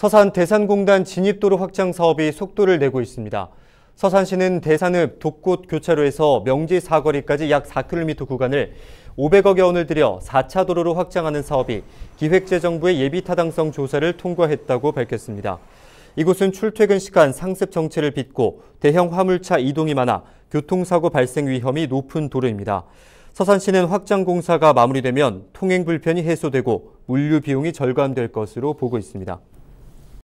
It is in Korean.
서산 대산공단 진입도로 확장 사업이 속도를 내고 있습니다. 서산시는 대산읍 독꽃 교차로에서 명지 사거리까지 약 4km 구간을 500억여 원을 들여 4차 도로로 확장하는 사업이 기획재정부의 예비타당성 조사를 통과했다고 밝혔습니다. 이곳은 출퇴근 시간 상습 정체를 빚고 대형 화물차 이동이 많아 교통사고 발생 위험이 높은 도로입니다. 서산시는 확장 공사가 마무리되면 통행 불편이 해소되고 물류 비용이 절감될 것으로 보고 있습니다.